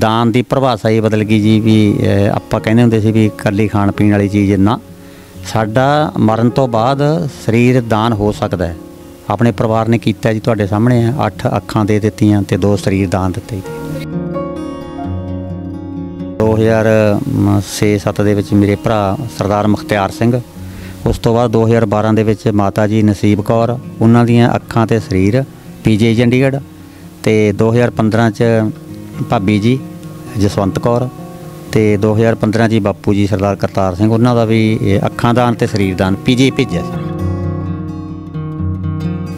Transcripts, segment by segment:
ਦਾਨ ਦੀ ਪਰਿਭਾਸ਼ਾ ਹੀ ਬਦਲ ਗਈ ਜੀ ਵੀ ਆਪਾਂ ਕਹਿੰਦੇ ਹੁੰਦੇ ਸੀ ਵੀ ਕੱਲੀ ਖਾਣ ਪੀਣ ਵਾਲੀ ਚੀਜ਼ ਨਾ ਸਾਡਾ ਮਰਨ ਤੋਂ ਬਾਅਦ ਸਰੀਰ ਦਾਨ ਹੋ ਸਕਦਾ ਹੈ ਆਪਣੇ ਪਰਿਵਾਰ ਨੇ ਕੀਤਾ ਜੀ ਤੁਹਾਡੇ ਸਾਹਮਣੇ ਆ ਅੱਠ ਅੱਖਾਂ ਦੇ ਦਿੱਤੀਆਂ ਤੇ ਦੋ ਸਰੀਰ ਦਾਨ ਦਿੱਤੇ 2006-7 ਦੇ ਵਿੱਚ ਮੇਰੇ ਭਰਾ ਸਰਦਾਰ ਮੁਖਤਿਆਰ ਸਿੰਘ ਉਸ ਤੋਂ ਬਾਅਦ 2012 ਦੇ ਵਿੱਚ ਮਾਤਾ ਜੀ ਨਸੀਬ ਕੌਰ ਉਹਨਾਂ ਦੀਆਂ ਅੱਖਾਂ ਤੇ ਸਰੀਰ ਪੀਜੀ ਚੰਡੀਗੜ੍ਹ ਤੇ 2015 ਚ ਭਾਬੀ ਜੀ ਜਸਵੰਤ ਕੌਰ ਤੇ 2015 ਜੀ ਬਾਪੂ ਜੀ ਸਰਦਾਰ ਕਰਤਾਰ ਸਿੰਘ ਉਹਨਾਂ ਦਾ ਵੀ ਅੱਖਾਂ ਦਾਨ ਤੇ ਸਰੀਰ ਦਾਨ ਪੀਜੀ ਭੇਜਿਆ ਸੀ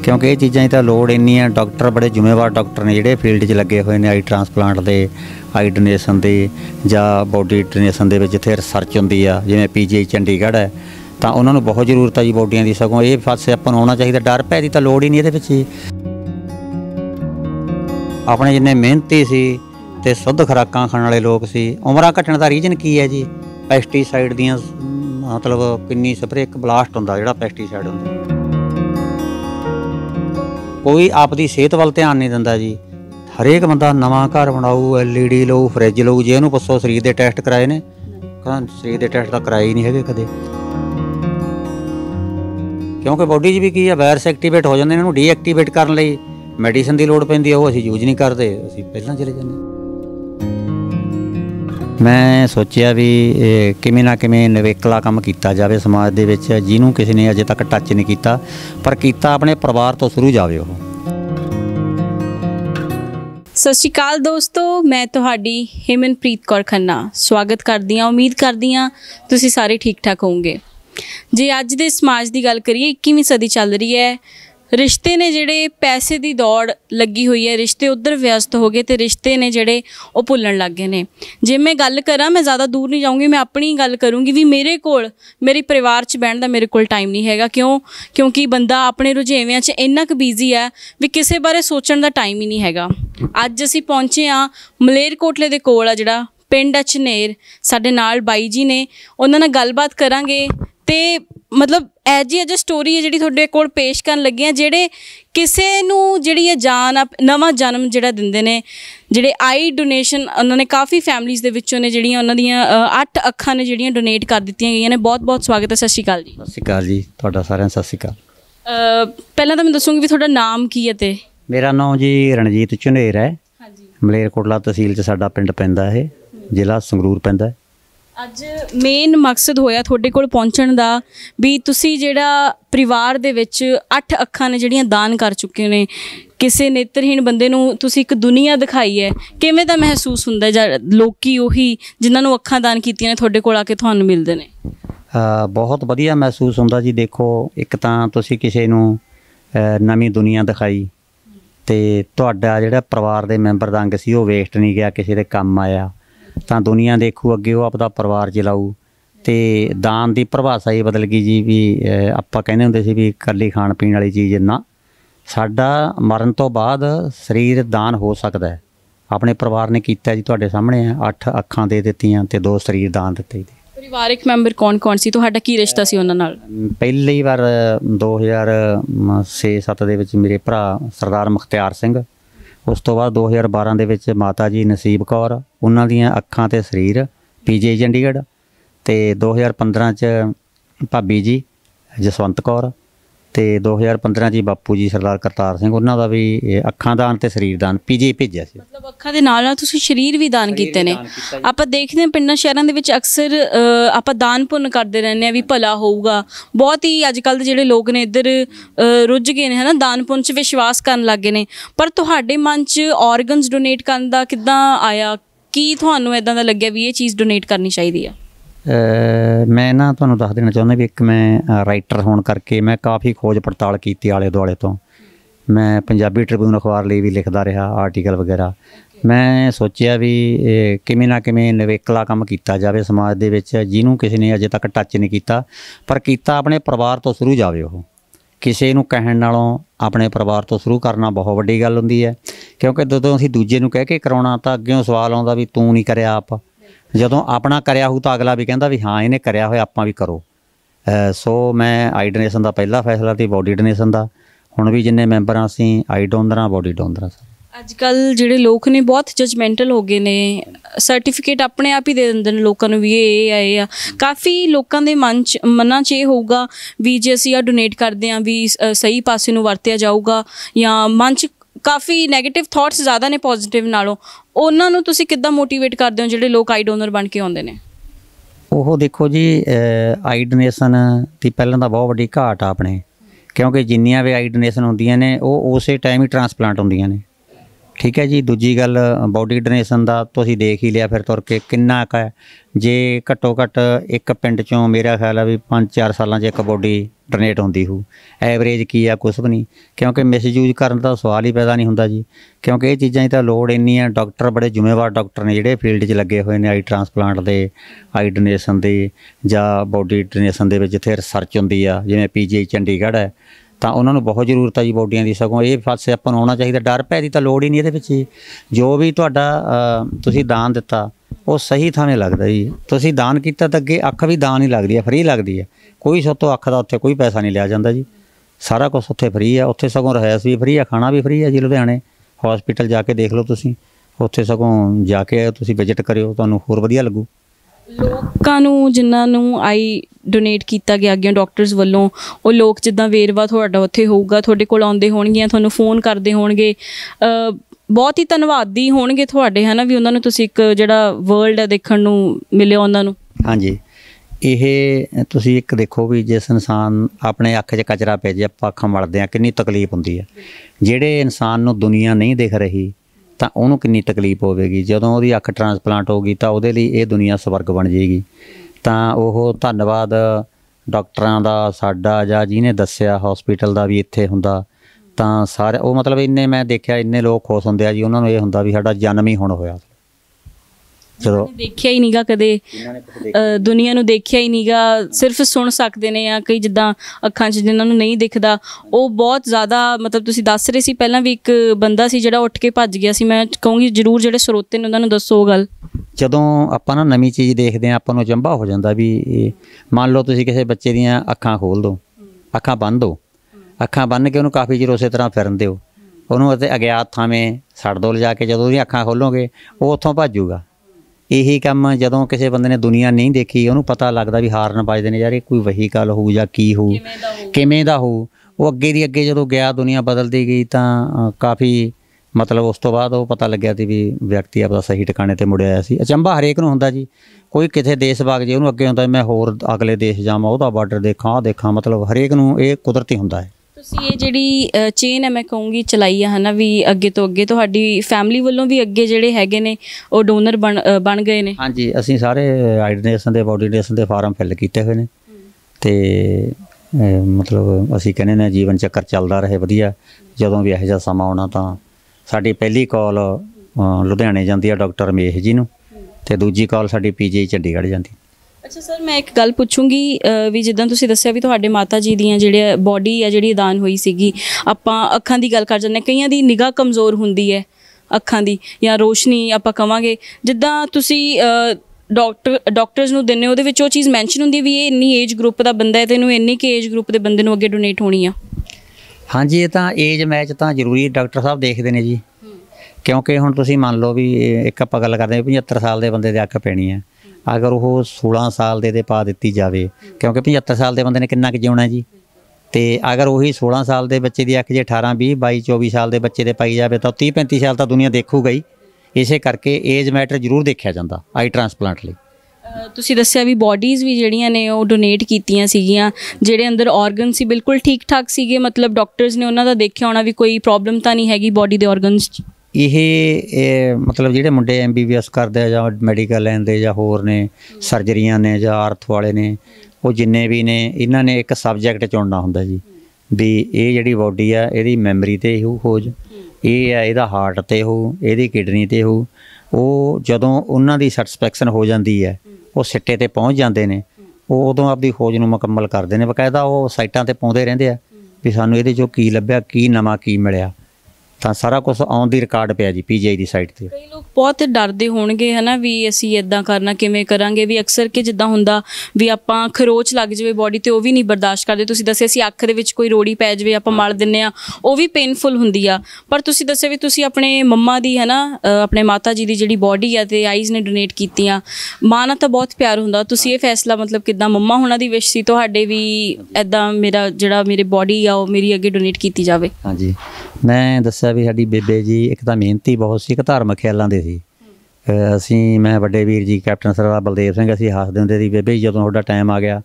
ਕਿਉਂਕਿ ਇਹ ਚੀਜ਼ਾਂ ਦੀ ਤਾਂ ਲੋੜ ਇੰਨੀ ਹੈ ਡਾਕਟਰ ਬੜੇ ਜ਼ਿੰਮੇਵਾਰ ਡਾਕਟਰ ਨੇ ਜਿਹੜੇ ਫੀਲਡ 'ਚ ਲੱਗੇ ਹੋਏ ਨੇ ਆਈ ਟ੍ਰਾਂਸਪਲਾਂਟ ਦੇ ਆਈ ਡੋਨੇਸ਼ਨ ਦੇ ਜਾਂ ਬਾਡੀ ਡੋਨੇਸ਼ਨ ਦੇ ਵਿੱਚ ਜਿੱਥੇ ਰਿਸਰਚ ਹੁੰਦੀ ਆ ਜਿਵੇਂ ਪੀਜੀ ਚੰਡੀਗੜ੍ਹ ਹੈ ਤਾਂ ਉਹਨਾਂ ਨੂੰ ਬਹੁਤ ਜ਼ਰੂਰਤ ਆ ਜੀ ਬਾਡੀਆਂ ਦੀ ਸਗੋਂ ਇਹ ਫਸੇ ਆਪਾਂ ਨੂੰ ਆਉਣਾ ਚਾਹੀਦਾ ਡਰ ਪੈ ਦੀ ਤਾਂ ਲੋੜ ਹੀ ਨਹੀਂ ਇਹਦੇ ਵਿੱਚ ਆਪਣੇ ਜਿੰਨੇ ਮਿਹਨਤੀ ਸੀ ਤੇ ਸ਼ੁੱਧ ਖਰਾਕਾਂ ਖਾਣ ਵਾਲੇ ਲੋਕ ਸੀ ਉਮਰਾਂ ਘਟਣ ਦਾ ਰੀਜਨ ਕੀ ਹੈ ਜੀ ਪੈਸਟੀਸਾਈਡ ਦੀਆਂ ਮਤਲਬ ਕਿੰਨੀ ਸਪਰੇ ਇੱਕ ਬਲਾਸਟ ਹੁੰਦਾ ਜਿਹੜਾ ਪੈਸਟੀਸਾਈਡ ਹੁੰਦਾ ਕੋਈ ਆਪ ਦੀ ਸਿਹਤ ਵੱਲ ਧਿਆਨ ਨਹੀਂ ਦਿੰਦਾ ਜੀ ਹਰੇਕ ਬੰਦਾ ਨਵਾਂ ਘਰ ਬਣਾਉ ਐਲਈਡੀ e ਲਊ ਫ੍ਰਿਜ ਲਊ ਜੇ ਇਹਨੂੰ ਪੁੱਛੋ ਸਰੀਰ ਦੇ ਟੈਸਟ ਕਰਾਏ ਨੇ ਕਹਿੰਦਾ ਸਰੀਰ ਦੇ ਟੈਸਟ ਤਾਂ ਕਰਾਏ ਹੀ ਨਹੀਂ ਹੈਗੇ ਕਦੇ ਕਿਉਂਕਿ ਬੋਡੀ 'ਚ ਵੀ ਕੀ ਆ ਵਾਇਰਸ ਐਕਟੀਵੇਟ ਹੋ ਜਾਂਦੇ ਨੇ ਇਹਨੂੰ ਡੀਐਕਟੀਵੇਟ ਕਰਨ ਲਈ ਮੈਡੀਸਨ ਦੀ ਲੋੜ ਪੈਂਦੀ ਆ ਉਹ ਅਸੀਂ ਯੂਜ਼ ਨਹੀਂ ਕਰਦੇ ਅਸੀਂ ਪਹਿਲਾਂ ਚਲੇ ਜਾਂਦੇ ਹਾਂ ਮੈਂ ਸੋਚਿਆ ਵੀ ਕਿਵੇਂ ਨਾ ਕਿਵੇਂ ਨਵੇਕਲਾ ਕੰਮ ਕੀਤਾ ਜਾਵੇ ਸਮਾਜ ਦੇ ਵਿੱਚ ਜਿਹਨੂੰ ਕਿਸੇ ਨੇ ਅਜੇ ਤੱਕ ਟੱਚ ਨਹੀਂ ਕੀਤਾ ਪਰ ਕੀਤਾ ਆਪਣੇ ਪਰਿਵਾਰ ਤੋਂ ਸ਼ੁਰੂ ਜਾਵੇ ਉਹ ਸਤਿ ਸ਼੍ਰੀ ਅਕਾਲ ਦੋਸਤੋ ਮੈਂ ਤੁਹਾਡੀ ਹਿਮਨਪ੍ਰੀਤ ਕੌਰ ਖੰਨਾ ਸਵਾਗਤ ਕਰਦੀ ਹਾਂ ਉਮੀਦ ਕਰਦੀ ਹਾਂ ਤੁਸੀਂ ਸਾਰੇ ਠੀਕ ਠਾਕ ਹੋਵੋਗੇ ਜੇ ਅੱਜ ਦੇ ਸਮਾਜ ਦੀ ਗੱਲ ਕਰੀਏ 21ਵੀਂ ਸਦੀ ਚੱਲ ਰਹੀ ਹੈ ਰਿਸ਼ਤੇ ਨੇ ਜਿਹੜੇ ਪੈਸੇ ਦੀ ਦੌੜ ਲੱਗੀ ਹੋਈ ਹੈ ਰਿਸ਼ਤੇ ਉਧਰ ਵਿਅਸਤ ਹੋ ਗਏ ਤੇ ਰਿਸ਼ਤੇ ਨੇ ਜਿਹੜੇ ਉਹ ਭੁੱਲਣ ਲੱਗ ਗਏ ਨੇ ਜੇ ਮੈਂ ਗੱਲ ਕਰਾਂ ਮੈਂ ਜ਼ਿਆਦਾ ਦੂਰ ਨਹੀਂ ਜਾਊਂਗੀ ਮੈਂ ਆਪਣੀ ਗੱਲ ਕਰੂੰਗੀ ਵੀ ਮੇਰੇ ਕੋਲ ਮੇਰੇ ਪਰਿਵਾਰ 'ਚ ਬਹਿਣ ਦਾ ਮੇਰੇ ਕੋਲ ਟਾਈਮ ਨਹੀਂ ਹੈਗਾ ਕਿਉਂ ਕਿਉਂਕਿ ਬੰਦਾ ਆਪਣੇ ਰੁਝੇਵਿਆਂ 'ਚ ਇੰਨਾ ਕੁ ਬਿਜ਼ੀ ਹੈ ਵੀ ਕਿਸੇ ਬਾਰੇ ਸੋਚਣ ਦਾ ਟਾਈਮ ਹੀ ਨਹੀਂ ਹੈਗਾ ਅੱਜ ਅਸੀਂ ਪਹੁੰਚੇ ਆ ਮਲੇਰਕੋਟਲੇ ਦੇ ਕੋਲ ਆ ਜਿਹੜਾ ਪਿੰਡ ਅਚਨੇਰ ਸਾਡੇ ਨਾਲ ਬਾਈ ਜੀ ਨੇ ਉਹਨਾਂ ਨਾਲ ਗੱਲਬਾਤ ਕਰਾਂਗੇ ਤੇ ਮਤਲਬ ਐ ਜੀ ਅਜੇ ਸਟੋਰੀ ਹੈ ਜਿਹੜੀ ਤੁਹਾਡੇ ਕੋਲ ਪੇਸ਼ ਕਰਨ ਲੱਗੇ ਆ ਜਿਹੜੇ ਕਿਸੇ ਨੂੰ ਜਿਹੜੀ ਇਹ ਜਾਨ ਨਵਾਂ ਜਨਮ ਜਿਹੜਾ ਦਿੰਦੇ ਨੇ ਜਿਹੜੇ ਆਈ ਡੋਨੇਸ਼ਨ ਉਹਨਾਂ ਨੇ ਕਾਫੀ ਫੈਮਲੀਆਂ ਦੇ ਵਿੱਚੋਂ ਨੇ ਜਿਹੜੀਆਂ ਉਹਨਾਂ ਦੀਆਂ ਅੱਠ ਅੱਖਾਂ ਨੇ ਜਿਹੜੀਆਂ ਡੋਨੇਟ ਕਰ ਦਿੱਤੀਆਂ ਗਈਆਂ ਨੇ ਬਹੁਤ ਬਹੁਤ ਸਵਾਗਤ ਹੈ ਸਤਿ ਸ਼੍ਰੀ ਅਕਾਲ ਜੀ ਸਤਿ ਸ਼੍ਰੀ ਅਕਾਲ ਜੀ ਤੁਹਾਡਾ ਸਾਰਿਆਂ ਸਤਿ ਸ਼੍ਰੀ ਅਕਾਲ ਪਹਿਲਾਂ ਤਾਂ ਮੈਂ ਦੱਸੂਗੀ ਵੀ ਤੁਹਾਡਾ ਨਾਮ ਕੀ ਹੈ ਤੇ ਮੇਰਾ ਨਾਮ ਜੀ ਰਣਜੀਤ ਚੁਨੇਰ ਹੈ ਹਾਂਜੀ ਮਲੇਰਕੋਟਲਾ ਤਹਿਸੀਲ 'ਚ ਸਾਡਾ ਪਿੰਡ ਪੈਂਦਾ ਇਹ ਜ਼ਿਲ੍ਹਾ ਸੰਗਰੂਰ ਪੈਂਦਾ ਹੈ ਅੱਜ ਮੇਨ ਮਕਸਦ ਹੋਇਆ ਤੁਹਾਡੇ ਕੋਲ ਪਹੁੰਚਣ ਦਾ ਵੀ ਤੁਸੀਂ ਜਿਹੜਾ ਪਰਿਵਾਰ ਦੇ ਵਿੱਚ ਅੱਠ ਅੱਖਾਂ ਨੇ ਜਿਹੜੀਆਂ ਦਾਨ ਕਰ ਚੁੱਕੇ ਨੇ ਕਿਸੇ ਨੇਤਰਹੀਣ ਬੰਦੇ ਨੂੰ ਤੁਸੀਂ ਇੱਕ ਦੁਨੀਆ ਦਿਖਾਈ ਹੈ ਕਿਵੇਂ ਦਾ ਮਹਿਸੂਸ ਹੁੰਦਾ ਜਦ ਲੋਕੀ ਉਹੀ ਜਿਨ੍ਹਾਂ ਨੂੰ ਅੱਖਾਂ ਦਾਨ ਕੀਤੀਆਂ ਨੇ ਤੁਹਾਡੇ ਕੋਲ ਆ ਕੇ ਤੁਹਾਨੂੰ ਮਿਲਦੇ ਨੇ ਬਹੁਤ ਵਧੀਆ ਮਹਿਸੂਸ ਹੁੰਦਾ ਜੀ ਦੇਖੋ ਇੱਕ ਤਾਂ ਤੁਸੀਂ ਕਿਸੇ ਨੂੰ ਨਵੀਂ ਦੁਨੀਆ ਦਿਖਾਈ ਤੇ ਤੁਹਾਡਾ ਜਿਹੜਾ ਪਰਿਵਾਰ ਦੇ ਮੈਂਬਰ ਦਾ ਅੰਗ ਸੀ ਉਹ ਵੇਸਟ ਨਹੀਂ ਗਿਆ ਕਿਸੇ ਦੇ ਕੰਮ ਆਇਆ ਤਾਂ ਦੁਨੀਆ ਦੇਖੂ ਅੱਗੇ ਉਹ ਆਪਦਾ ਪਰਿਵਾਰ ਚਲਾਊ ਤੇ ਦਾਨ ਦੀ ਪਰਿਭਾਸ਼ਾ ਹੀ ਬਦਲ ਗਈ ਜੀ ਵੀ ਆਪਾਂ ਕਹਿੰਦੇ ਹੁੰਦੇ ਸੀ ਵੀ ਇਕੱਲੀ ਖਾਣ ਪੀਣ ਵਾਲੀ ਚੀਜ਼ ਨਾ ਸਾਡਾ ਮਰਨ ਤੋਂ ਬਾਅਦ ਸਰੀਰ ਦਾਨ ਹੋ ਸਕਦਾ ਹੈ ਆਪਣੇ ਪਰਿਵਾਰ ਨੇ ਕੀਤਾ ਜੀ ਤੁਹਾਡੇ ਸਾਹਮਣੇ ਆ ਅੱਠ ਅੱਖਾਂ ਦੇ ਦਿੱਤੀਆਂ ਤੇ ਦੋ ਸਰੀਰ ਦਾਨ ਦਿੱਤੇ ਜੀ ਪਰਿਵਾਰਿਕ ਮੈਂਬਰ ਕੌਣ-ਕੌਣ ਸੀ ਤੁਹਾਡਾ ਕੀ ਰਿਸ਼ਤਾ ਸੀ ਉਹਨਾਂ ਨਾਲ ਪਹਿਲੀ ਵਾਰ 2006-7 ਦੇ ਵਿੱਚ ਮੇਰੇ ਭਰਾ ਸਰਦਾਰ ਮੁਖਤਿਆਰ ਸਿੰਘ ਉਸ ਤੋਂ ਬਾਅਦ 2012 ਦੇ ਵਿੱਚ ਮਾਤਾ ਜੀ ਨਸੀਬ ਕੌਰ ਉਹਨਾਂ ਦੀਆਂ ਅੱਖਾਂ ਤੇ ਸਰੀਰ ਪੀਜੇ ਚੰਡੀਗੜ੍ਹ ਤੇ 2015 ਚ ਭਾਬੀ ਜੀ ਜਸਵੰਤ ਕੌਰ ਤੇ 2015 ਜੀ ਬਾਪੂ ਜੀ ਸਰਦਾਰ ਕਰਤਾਰ ਸਿੰਘ ਉਹਨਾਂ ਦਾ ਵੀ ਅੱਖਾਂ ਦਾਨ ਤੇ ਸਰੀਰ ਦਾਨ ਪੀਜੀ ਭੇਜਿਆ ਸੀ ਮਤਲਬ ਅੱਖਾਂ ਦੇ ਨਾਲ ਨਾਲ ਤੁਸੀਂ ਸਰੀਰ ਵੀ ਦਾਨ ਕੀਤੇ ਨੇ ਆਪਾਂ ਦੇਖਦੇ ਹਾਂ ਪਿੰਡਾਂ ਸ਼ਹਿਰਾਂ ਦੇ ਵਿੱਚ ਅਕਸਰ ਆਪਾਂ ਦਾਨ ਪੁੰਨ ਕਰਦੇ ਰਹਿੰਦੇ ਆ ਵੀ ਭਲਾ ਹੋਊਗਾ ਬਹੁਤ ਹੀ ਅੱਜ ਕੱਲ ਦੇ ਜਿਹੜੇ ਲੋਕ ਨੇ ਇੱਧਰ ਰੁੱਝ ਗਏ ਨੇ ਹਨਾ ਦਾਨ ਪੁੰਨ 'ਚ ਵਿਸ਼ਵਾਸ ਕਰਨ ਲੱਗੇ ਨੇ ਪਰ ਤੁਹਾਡੇ ਮਨ 'ਚ ਆਰਗਨਸ ਡੋਨੇਟ ਕਰਨ ਦਾ ਕਿੱਦਾਂ ਆਇਆ ਕੀ ਤੁਹਾਨੂੰ ਇਦਾਂ ਦਾ ਲੱਗਿਆ ਵੀ ਇਹ ਚੀਜ਼ ਡੋਨੇਟ ਕਰਨੀ ਚਾਹੀਦੀ ਆ ਮੈਂ ਨਾ ਤੁਹਾਨੂੰ ਦੱਸ ਦੇਣਾ ਚਾਹੁੰਦਾ ਵੀ ਇੱਕ ਮੈਂ ਰਾਈਟਰ ਹੋਣ ਕਰਕੇ ਮੈਂ ਕਾਫੀ ਖੋਜ ਪੜਤਾਲ ਕੀਤੀ ਆਲੇ ਦੁਆਲੇ ਤੋਂ ਮੈਂ ਪੰਜਾਬੀ ਟ੍ਰਿਬਿਊਨ ਅਖਬਾਰ ਲਈ ਵੀ ਲਿਖਦਾ ਰਿਹਾ ਆਰਟੀਕਲ ਵਗੈਰਾ ਮੈਂ ਸੋਚਿਆ ਵੀ ਕਿਵੇਂ ਨਾ ਕਿਵੇਂ ਨਵੇਕਲਾ ਕੰਮ ਕੀਤਾ ਜਾਵੇ ਸਮਾਜ ਦੇ ਵਿੱਚ ਜਿਹਨੂੰ ਕਿਸੇ ਨੇ ਅਜੇ ਤੱਕ ਟੱਚ ਨਹੀਂ ਕੀਤਾ ਪਰ ਕੀਤਾ ਆਪਣੇ ਪਰਿਵਾਰ ਤੋਂ ਸ਼ੁਰੂ ਜਾਵੇ ਉਹ ਕਿਸੇ ਨੂੰ ਕਹਿਣ ਨਾਲੋਂ ਆਪਣੇ ਪਰਿਵਾਰ ਤੋਂ ਸ਼ੁਰੂ ਕਰਨਾ ਬਹੁਤ ਵੱਡੀ ਗੱਲ ਹੁੰਦੀ ਹੈ ਕਿਉਂਕਿ ਜਦੋਂ ਅਸੀਂ ਦੂਜੇ ਨੂੰ ਕਹਿ ਕੇ ਕਰਾਉਣਾ ਤਾਂ ਅੱਗੇੋਂ ਸਵਾਲ ਆਉਂਦਾ ਵੀ ਤੂੰ ਨਹੀਂ ਕਰਿਆ ਆਪ ਜਦੋਂ ਆਪਣਾ ਕਰਿਆ ਹੋਊ ਤਾਂ ਅਗਲਾ ਵੀ ਕਹਿੰਦਾ ਵੀ ਹਾਂ ਇਹਨੇ ਕਰਿਆ ਹੋਇਆ ਆਪਾਂ ਵੀ ਕਰੋ ਸੋ ਮੈਂ ਆਈ ਡੋਨੇਸ਼ਨ ਦਾ ਪਹਿਲਾ ਫੈਸਲਾ ਤੇ ਬਾਡੀ ਡੋਨੇਸ਼ਨ ਦਾ ਹੁਣ ਵੀ ਜਿੰਨੇ ਮੈਂਬਰ ਆ ਅਸੀਂ ਆਈ ਡੋਨਰਾਂ ਬੋਡੀ ਡੋਨਰਾਂ ਅੱਜ ਕੱਲ ਜਿਹੜੇ ਲੋਕ ਨੇ ਬਹੁਤ ਜਜਮੈਂਟਲ ਹੋ ਗਏ ਨੇ ਸਰਟੀਫਿਕੇਟ ਆਪਣੇ ਆਪ ਹੀ ਦੇ ਦਿੰਦੇ ਨੇ ਲੋਕਾਂ ਨੂੰ ਵੀ ਇਹ ਆਏ ਆ ਕਾਫੀ ਲੋਕਾਂ ਦੇ ਮਨ ਚ ਮਨਾਂ ਚ ਇਹ ਹੋਊਗਾ ਵੀ ਜੇ ਅਸੀਂ ਆ ਡੋਨੇਟ ਕਰਦੇ ਆ ਵੀ ਸਹੀ ਪਾਸੇ ਨੂੰ ਵਰਤਿਆ ਜਾਊਗਾ ਜਾਂ ਮਨ ਚ ਕਾਫੀ 네ਗੇਟਿਵ ਥਾਟਸ ਜ਼ਿਆਦਾ ਨੇ ਪੋਜ਼ਿਟਿਵ ਨਾਲੋਂ ਉਹਨਾਂ ਨੂੰ ਤੁਸੀਂ ਕਿੱਦਾਂ ਮੋਟੀਵੇਟ ਕਰਦੇ ਹੋ ਜਿਹੜੇ ਲੋਕ ਆਈ ਡੋਨਰ ਬਣ ਕੇ ਆਉਂਦੇ ਨੇ ਉਹ ਦੇਖੋ ਜੀ ਆਈ ਡੋਨੇਸ਼ਨ ਦੀ ਪਹਿਲਾਂ ਤਾਂ ਬਹੁਤ ਵੱਡੀ ਘਾਟ ਆ ਆਪਣੇ ਕਿਉਂਕਿ ਜਿੰਨੀਆਂ ਵੀ ਆਈ ਡੋਨੇਸ਼ਨ ਹੁੰਦੀਆਂ ਨੇ ਉਹ ਉਸੇ ਟਾਈਮ ਹੀ ਟ੍ਰਾਂਸਪਲਾਂਟ ਹੁੰਦੀਆਂ ਨੇ ਠੀਕ ਹੈ ਜੀ ਦੂਜੀ ਗੱਲ ਬਾਡੀ ਡੋਨੇਸ਼ਨ ਦਾ ਤੁਸੀਂ ਦੇਖ ਹੀ ਲਿਆ ਫਿਰ ਤੁਰ ਕੇ ਕਿੰਨਾ ਕ ਹੈ ਜੇ ਘੱਟੋ ਘੱਟ ਇੱਕ ਪਿੰਡ ਚੋਂ ਮੇਰਾ ਖਿਆਲ ਆ ਵੀ 5-4 ਸਾਲਾਂ 'ਚ ਇੱਕ ਬਾਡੀ ਡੋਨੇਟ ਹੁੰਦੀ ਹੋ ਐਵਰੇਜ ਕੀ ਆ ਕੁਝ ਵੀ ਨਹੀਂ ਕਿਉਂਕਿ ਮਿਸਯੂਜ਼ ਕਰਨ ਦਾ ਸਵਾਲ ਹੀ ਪੈਦਾ ਨਹੀਂ ਹੁੰਦਾ ਜੀ ਕਿਉਂਕਿ ਇਹ ਚੀਜ਼ਾਂ ਹੀ ਤਾਂ ਲੋੜ ਇੰਨੀ ਆ ਡਾਕਟਰ ਬੜੇ ਜ਼ਿੰਮੇਵਾਰ ਡਾਕਟਰ ਨੇ ਜਿਹੜੇ ਫੀਲਡ 'ਚ ਲੱਗੇ ਹੋਏ ਨੇ ਆਈ ਟ੍ਰਾਂਸਪਲਾਂਟ ਦੇ ਆਈ ਡੋਨੇਸ਼ਨ ਦੇ ਜਾਂ ਬਾਡੀ ਡੋਨੇਸ਼ਨ ਦੇ ਵਿੱਚ ਜਿੱਥੇ ਰਿਸਰਚ ਹੁੰਦੀ ਆ ਜਿਵੇਂ ਪੀਜੀ ਚੰਡੀਗੜ੍ਹ ਹੈ ਤਾਂ ਉਹਨਾਂ ਨੂੰ ਬਹੁਤ ਜ਼ਰੂਰਤ ਹੈ ਜੀ ਬੋਡੀਆਂ ਦੀ ਸਗੋਂ ਇਹ ਫਸੇ ਆਪਾਂ ਨੂੰ ਆਉਣਾ ਚਾਹੀਦਾ ਡਰ ਪੈ ਦੀ ਤਾਂ ਲੋੜ ਹੀ ਨਹੀਂ ਇਹਦੇ ਵਿੱਚ ਜੋ ਵੀ ਤੁਹਾਡਾ ਤੁਸੀਂ ਦਾਨ ਦਿੱਤਾ ਉਹ ਸਹੀ ਥਾਂ 'ਤੇ ਲੱਗਦਾ ਜੀ ਤੁਸੀਂ ਦਾਨ ਕੀਤਾ ਤਾਂ ਅੱਗੇ ਅੱਖ ਵੀ ਦਾਨ ਹੀ ਲੱਗਦੀ ਹੈ ਫ੍ਰੀ ਲੱਗਦੀ ਹੈ ਕੋਈ ਸੋਤੋਂ ਅੱਖ ਦਾ ਉੱਥੇ ਕੋਈ ਪੈਸਾ ਨਹੀਂ ਲਿਆ ਜਾਂਦਾ ਜੀ ਸਾਰਾ ਕੁਝ ਉੱਥੇ ਫ੍ਰੀ ਹੈ ਉੱਥੇ ਸਗੋਂ ਰਹਿਸ ਵੀ ਫ੍ਰੀ ਹੈ ਖਾਣਾ ਵੀ ਫ੍ਰੀ ਹੈ ਜੀ ਲੁਧਿਆਣੇ ਹਸਪੀਟਲ ਜਾ ਕੇ ਦੇਖ ਲਓ ਤੁਸੀਂ ਉੱਥੇ ਸਗੋਂ ਜਾ ਕੇ ਤੁਸੀਂ ਵਿਜ਼ਿਟ ਕਰਿਓ ਤੁਹਾਨੂੰ ਹੋਰ ਵਧੀਆ ਲੱਗੂ ਲੋਕਾਂ ਨੂੰ ਜਿਨ੍ਹਾਂ ਨੂੰ ਆਈ ਡੋਨੇਟ ਕੀਤਾ ਗਿਆ ਅੱਗੇ ਡਾਕਟਰਸ ਵੱਲੋਂ ਉਹ ਲੋਕ ਜਿੱਦਾਂ ਵੇਰਵਾ ਤੁਹਾਡਾ ਉੱਥੇ ਹੋਊਗਾ ਤੁਹਾਡੇ ਕੋਲ ਆਉਂਦੇ ਹੋਣਗੇ ਤੁਹਾਨੂੰ ਫੋਨ ਕਰਦੇ ਹੋਣਗੇ ਬਹੁਤ ਹੀ ਧੰਨਵਾਦੀ ਹੋਣਗੇ ਤੁਹਾਡੇ ਹਨਾ ਵੀ ਉਹਨਾਂ ਨੂੰ ਤੁਸੀਂ ਇੱਕ ਜਿਹੜਾ ਵਰਲਡ ਹੈ ਦੇਖਣ ਨੂੰ ਮਿਲਿਆ ਉਹਨਾਂ ਨੂੰ ਹਾਂਜੀ ਇਹ ਤੁਸੀਂ ਇੱਕ ਦੇਖੋ ਵੀ ਜਿਸ ਇਨਸਾਨ ਆਪਣੇ ਅੱਖ 'ਚ ਕਚਰਾ ਪੈ ਜੇ ਆਪਾਂ ਅੱਖਾਂ ਮਲਦੇ ਆ ਕਿੰਨੀ ਤਕਲੀਫ ਹੁੰਦੀ ਹੈ ਜਿਹੜੇ ਇਨਸਾਨ ਨੂੰ ਦੁਨੀਆ ਨਹੀਂ ਦਿਖ ਰਹੀ ਤਾਂ ਉਹਨੂੰ ਕਿੰਨੀ ਤਕਲੀਫ ਹੋਵੇਗੀ ਜਦੋਂ ਉਹਦੀ ਅੱਖ ਟ੍ਰਾਂਸਪਲਾਂਟ ਹੋ ਗਈ ਤਾਂ ਉਹਦੇ ਲਈ ਇਹ ਦੁਨੀਆ ਸਵਰਗ ਬਣ ਜਾਏਗੀ ਤਾਂ ਉਹ ਧੰਨਵਾਦ ਡਾਕਟਰਾਂ ਦਾ ਸਾਡਾ ਜਾਂ ਜਿਹਨੇ ਦੱਸਿਆ ਹਸਪੀਟਲ ਦਾ ਵੀ ਇੱਥੇ ਹੁੰਦਾ ਤਾਂ ਸਾਰੇ ਉਹ ਮਤਲਬ ਇੰਨੇ ਮੈਂ ਦੇਖਿਆ ਇੰਨੇ ਲੋਕ ਖੁਸ਼ ਹੁੰਦੇ ਆ ਜੀ ਉਹਨਾਂ ਨੂੰ ਇਹ ਹੁੰਦਾ ਵੀ ਸਾਡਾ ਜਨਮ ਹੀ ਹੁਣ ਹੋਇਆ ਚਲੋ ਦੇਖਿਆ ਹੀ ਨਹੀਂਗਾ ਕਦੇ ਦੁਨੀਆ ਨੂੰ ਦੇਖਿਆ ਹੀ ਨਹੀਂਗਾ ਸਿਰਫ ਸੁਣ ਸਕਦੇ ਨੇ ਆ ਕਈ ਜਿੱਦਾਂ ਅੱਖਾਂ 'ਚ ਜਿਨ੍ਹਾਂ ਨੂੰ ਨਹੀਂ ਦਿਖਦਾ ਉਹ ਬਹੁਤ ਜ਼ਿਆਦਾ ਮਤਲਬ ਤੁਸੀਂ ਦੱਸ ਰਹੇ ਸੀ ਪਹਿਲਾਂ ਵੀ ਇੱਕ ਬੰਦਾ ਸੀ ਜਿਹੜਾ ਉੱਠ ਕੇ ਭੱਜ ਗਿਆ ਸੀ ਮੈਂ ਕਹੂੰਗੀ ਜਰੂਰ ਜਿਹੜੇ ਸਰੋਤੇ ਨੇ ਉਹਨਾਂ ਨੂੰ ਦੱਸੋ ਉਹ ਗੱਲ ਜਦੋਂ ਆਪਾਂ ਨਾ ਨਵੀਂ ਚੀਜ਼ ਦੇਖਦੇ ਆ ਆਪਾਂ ਨੂੰ ਜੰਬਾ ਹੋ ਜਾਂਦਾ ਵੀ ਮੰਨ ਲਓ ਤੁਸੀਂ ਕਿਸੇ ਬੱਚੇ ਦੀਆਂ ਅੱਖਾਂ ਖੋਲ ਦੋ ਅੱਖਾਂ ਬੰਦ ਦੋ ਅੱਖਾਂ ਬੰਨ ਕੇ ਉਹਨੂੰ ਕਾਫੀ ਜਿਹਾ ਉਸੇ ਤਰ੍ਹਾਂ ਫਿਰਨ ਦਿਓ ਉਹਨੂੰ ਅਤੇ ਅਗਿਆਤ ਥਾਵੇਂ ਛੱਡ ਦੋ ਲਿਜਾ ਕੇ ਜਦੋਂ ਉਹਦੀਆਂ ਅੱਖਾਂ ਖੋਲੋਗੇ ਉਹ ਉੱਥੋਂ ਭੱਜੂਗਾ ਇਹੀ ਕੰਮ ਜਦੋਂ ਕਿਸੇ ਬੰਦੇ ਨੇ ਦੁਨੀਆ ਨਹੀਂ ਦੇਖੀ ਉਹਨੂੰ ਪਤਾ ਲੱਗਦਾ ਵੀ ਹਾਰਨ ਵੱਜਦੇ ਨੇ ਯਾਰ ਇਹ ਕੋਈ ਵਹੀ ਗੱਲ ਹੋਊ ਜਾਂ ਕੀ ਹੋਊ ਕਿਵੇਂ ਦਾ ਹੋ ਉਹ ਅੱਗੇ ਦੀ ਅੱਗੇ ਜਦੋਂ ਗਿਆ ਦੁਨੀਆ ਬਦਲਦੀ ਗਈ ਤਾਂ ਕਾਫੀ ਮਤਲਬ ਉਸ ਤੋਂ ਬਾਅਦ ਉਹ ਪਤਾ ਲੱਗਿਆ ਸੀ ਵੀ ਵਿਅਕਤੀ ਆਪਦਾ ਸਹੀ ਟਿਕਾਣੇ ਤੇ ਮੁੜਿਆ ਆਇਆ ਸੀ ਅਚੰਭਾ ਹਰੇਕ ਨੂੰ ਹੁੰਦਾ ਜੀ ਕੋਈ ਕਿਥੇ ਦੇਸ਼ ਭਾਗ ਜੇ ਉਹਨੂੰ ਅੱਗੇ ਹੁੰਦਾ ਮੈਂ ਹੋਰ ਅਗਲੇ ਦੇਸ਼ ਜਾਵਾਂ ਉਹਦਾ ਬਾਰਡਰ ਦੇਖਾਂ ਆ ਦੇਖਾਂ ਮਤਲਬ ਹਰੇਕ ਨੂੰ ਇਹ ਕੁਦਰਤੀ ਹੁੰਦਾ ਹੈ ਤੁਸੀਂ ਇਹ ਜਿਹੜੀ ਚੇਨ ਹੈ ਮੈਂ ਕਹੂੰਗੀ ਚਲਾਈ ਆ ਹਨਾ ਵੀ ਅੱਗੇ ਤੋਂ ਅੱਗੇ ਤੁਹਾਡੀ ਫੈਮਿਲੀ ਵੱਲੋਂ ਵੀ ਅੱਗੇ ਜਿਹੜੇ ਹੈਗੇ ਨੇ ਉਹ ਡੋਨਰ ਬਣ ਗਏ ਨੇ ਹਾਂਜੀ ਅਸੀਂ ਸਾਰੇ ਆਈਡੈਂਟੀਫਿਕੇਸ਼ਨ ਦੇ ਬਾਡੀ ਦੇ ਫਾਰਮ ਫਿਲ ਕੀਤੇ ਹੋਏ ਨੇ ਤੇ ਮਤਲਬ ਅਸੀਂ ਕਹਿੰਦੇ ਨੇ ਜੀਵਨ ਚੱਕਰ ਚੱਲਦਾ ਰਹੇ ਵਧੀਆ ਜਦੋਂ ਵੀ ਇਹੋ ਜਿਹਾ ਸਮਾਂ ਆਉਣਾ ਤਾਂ ਸਾਡੀ ਪਹਿਲੀ ਕਾਲ ਲੁਧਿਆਣੇ ਜਾਂਦੀ ਆ ਡਾਕਟਰ ਮੇਹ ਜੀ ਨੂੰ ਤੇ ਦੂਜੀ ਕਾਲ ਸਾਡੀ ਪੀਜੀ ਚੰਡੀਗੜ੍ਹ ਜਾਂਦੀ ਅੱਛਾ ਸਰ ਮੈਂ ਇੱਕ ਗੱਲ ਪੁੱਛੂੰਗੀ ਵੀ ਜਿੱਦਾਂ ਤੁਸੀਂ ਦੱਸਿਆ ਵੀ ਤੁਹਾਡੇ ਮਾਤਾ ਜੀ ਦੀਆਂ ਜਿਹੜੇ ਬਾਡੀ ਆ ਜਿਹੜੀ ਦਾਨ ਹੋਈ ਸੀਗੀ ਆਪਾਂ ਅੱਖਾਂ ਦੀ ਗੱਲ ਕਰ ਜਾਂਦੇ ਕਈਆਂ ਦੀ ਨਿਗਾਹ ਕਮਜ਼ੋਰ ਹੁੰਦੀ ਹੈ ਅੱਖਾਂ ਦੀ ਜਾਂ ਰੋਸ਼ਨੀ ਆਪਾਂ ਕਵਾਂਗੇ ਜਿੱਦਾਂ ਤੁਸੀਂ ਡਾਕਟਰ ਡਾਕਟਰਸ ਨੂੰ ਦਿੰਨੇ ਉਹਦੇ ਵਿੱਚ ਉਹ ਚੀਜ਼ ਮੈਂਸ਼ਨ ਹੁੰਦੀ ਵੀ ਇਹ ਇੰਨੀ ਏਜ ਗਰੁੱਪ ਦਾ ਬੰਦਾ ਹੈ ਤੇ ਇਹਨੂੰ ਇੰਨੀ ਕਿ ਏਜ ਗਰੁੱਪ ਦੇ ਬੰਦੇ ਨੂੰ ਅੱਗੇ ਡੋਨੇਟ ਹੋਣੀ ਆ ਹਾਂਜੀ ਇਹ ਤਾਂ ਏਜ ਮੈਚ ਤਾਂ ਜ਼ਰੂਰੀ ਹੈ ਡਾਕਟਰ ਸਾਹਿਬ ਦੇਖਦੇ ਨੇ ਜੀ ਕਿਉਂਕਿ ਹੁਣ ਤੁਸੀਂ ਮੰਨ ਲਓ ਵੀ ਇੱਕ ਆਪਾਂ ਗੱਲ ਕਰਦੇ 75 ਸਾਲ ਦੇ ਬੰਦੇ ਦੇ ਅੱਖ ਪੈਣੀ ਆ ਅਗਰ ਉਹ 16 ਸਾਲ ਦੇ ਦੇ ਪਾ ਦਿੱਤੀ ਜਾਵੇ ਕਿਉਂਕਿ 75 ਸਾਲ ਦੇ ਬੰਦੇ ਨੇ ਕਿੰਨਾ ਕਿ ਜਿਉਣਾ ਜੀ ਤੇ ਅਗਰ ਉਹੀ 16 ਸਾਲ ਦੇ ਬੱਚੇ ਦੀ ਅੱਖ ਜੇ 18 20 22 24 ਸਾਲ ਦੇ ਬੱਚੇ ਦੇ ਪਾਈ ਜਾਵੇ ਤਾਂ 30 35 ਸਾਲ ਤਾਂ ਦੁਨੀਆ ਦੇਖੂਗਾ ਹੀ ਇਸੇ ਕਰਕੇ ਏਜ ਮੈਟਰ ਜ਼ਰੂਰ ਦੇਖਿਆ ਜਾਂਦਾ ਆਈ ਟ੍ਰਾਂਸਪਲਾਂਟ ਲਈ ਤੁਸੀਂ ਦੱਸਿਆ ਵੀ ਬਾਡੀਜ਼ ਵੀ ਜਿਹੜੀਆਂ ਨੇ ਉਹ ਡੋਨੇਟ ਕੀਤੀਆਂ ਸੀਗੀਆਂ ਜਿਹੜੇ ਅੰਦਰ ਆਰਗਨ ਸੀ ਬਿਲਕੁਲ ਠੀਕ ਠਾਕ ਸੀਗੇ ਮਤਲਬ ਡਾਕਟਰਸ ਨੇ ਉਹਨਾਂ ਦਾ ਦੇਖਿਆ ਹੋਣਾ ਵੀ ਕੋਈ ਪ੍ਰੋਬਲਮ ਤਾਂ ਨਹੀਂ ਹੈਗੀ ਬਾਡੀ ਦੇ ਆਰਗਨਸ 'ਚ ਇਹ ਮਤਲਬ ਜਿਹੜੇ ਮੁੰਡੇ ਐਮਬੀਬੀਐਸ ਕਰਦੇ ਆ ਜਾਂ ਮੈਡੀਕਲ ਲੈਂਦੇ ਜਾਂ ਹੋਰ ਨੇ ਸਰਜਰੀਆਂ ਨੇ ਜਾਂ ਆਰਥ ਵਾਲੇ ਨੇ ਉਹ ਜਿੰਨੇ ਵੀ ਨੇ ਇਹਨਾਂ ਨੇ ਇੱਕ ਸਬਜੈਕਟ ਚੁਣਨਾ ਹੁੰਦਾ ਜੀ ਵੀ ਇਹ ਜਿਹੜੀ ਬਾਡੀ ਆ ਇਹਦੀ ਮੈਮਰੀ ਤੇ ਹੋ ਹੋਜ ਇਹ ਆ ਇਹਦਾ ਹਾਰਟ ਤੇ ਹੋ ਇਹਦੀ ਕਿਡਨੀ ਤੇ ਹੋ ਉਹ ਜਦੋਂ ਉਹਨਾਂ ਦੀ ਸੈਟੀਸਫੈਕਸ਼ਨ ਹੋ ਜਾਂਦੀ ਹੈ ਉਹ ਸਿੱਟੇ ਤੇ ਪਹੁੰਚ ਜਾਂਦੇ ਨੇ ਉਹ ਉਦੋਂ ਆਪਦੀ ਖੋਜ ਨੂੰ ਮੁਕੰਮਲ ਕਰਦੇ ਨੇ ਬਕਾਇਦਾ ਉਹ ਸਾਈਟਾਂ ਤੇ ਪਾਉਂਦੇ ਰਹਿੰਦੇ ਆ ਵੀ ਸਾਨੂੰ ਇਹਦੇ ਚੋਂ ਕੀ ਲੱਭਿਆ ਕੀ ਨਵਾਂ ਕੀ ਮਿਲਿਆ ਤਾਂ ਸਾਰਾ ਕੁਝ ਆਉਣ ਦੀ ਰਿਕਾਰਡ ਪਿਆ ਜੀ ਪੀਜੀਆਈ ਦੀ ਸਾਈਟ ਤੇ ਕਈ ਲੋਕ ਬਹੁਤ ਡਰਦੇ ਹੋਣਗੇ ਹਨਾ ਵੀ ਅਸੀਂ ਇਦਾਂ ਕਰਨਾ ਕਿਵੇਂ ਕਰਾਂਗੇ ਵੀ ਅਕਸਰ ਕਿ ਜਿੱਦਾਂ ਹੁੰਦਾ ਵੀ ਆਪਾਂ ਖਰੋਚ ਲੱਗ ਜਵੇ ਬਾਡੀ ਤੇ ਉਹ ਵੀ ਨਹੀਂ ਬਰਦਾਸ਼ਤ ਕਰਦੇ ਤੁਸੀਂ ਦੱਸਿਆ ਅਸੀਂ ਅੱਖ ਦੇ ਵਿੱਚ ਕੋਈ ਰੋੜੀ ਪੈ ਜਵੇ ਆਪਾਂ ਮਲ ਦਿੰਨੇ ਆ ਉਹ ਵੀ ਪੇਨਫੁਲ ਹੁੰਦੀ ਆ ਪਰ ਤੁਸੀਂ ਦੱਸਿਆ ਵੀ ਤੁਸੀਂ ਆਪਣੇ ਮੰਮਾ ਦੀ ਹਨਾ ਆਪਣੇ ਮਾਤਾ ਜੀ ਦੀ ਜਿਹੜੀ ਬਾਡੀ ਆ ਤੇ ਆਈਜ਼ ਨੇ ਡੋਨੇਟ ਕੀਤੀਆਂ ਮਾਂ ਨਾਲ ਤਾਂ ਬਹੁਤ ਪਿਆਰ ਹੁੰਦਾ ਤੁਸੀਂ ਇਹ ਫੈਸਲਾ ਮਤਲਬ ਕਿਦਾਂ ਮੰਮਾ ਹੋਣਾ ਦੀ ਵਿਸ਼ ਸੀ ਤੁਹਾਡੇ ਵੀ ਐਦਾਂ ਮੇਰਾ ਜਿਹੜਾ ਮੇਰੇ ਬਾਡੀ ਆ ਉਹ ਮੇਰੀ ਅੱਗੇ ਡੋਨੇਟ ਕੀਤੀ ਜਾਵੇ ਹਾਂਜੀ ਮੈਂ ਦੱਸਿਆ ਵੀ ਸਾਡੀ ਬੇਬੇ ਜੀ ਇੱਕ ਤਾਂ ਮਿਹਨਤੀ ਬਹੁਤ ਸੀ ਇੱਕ ਧਾਰਮਿਕ ਖਿਆਲਾਂ ਦੇ ਸੀ ਅਸੀਂ ਮੈਂ ਵੱਡੇ ਵੀਰ ਜੀ ਕੈਪਟਨ ਸਰਦਾਰ ਬਲਦੇਵ ਸਿੰਘ ਅਸੀਂ ਹੱਸਦੇ ਹੁੰਦੇ ਸੀ ਬੇਬੇ ਜੀ ਜਦੋਂ ਤੁਹਾਡਾ ਟਾਈਮ ਆ ਗਿਆ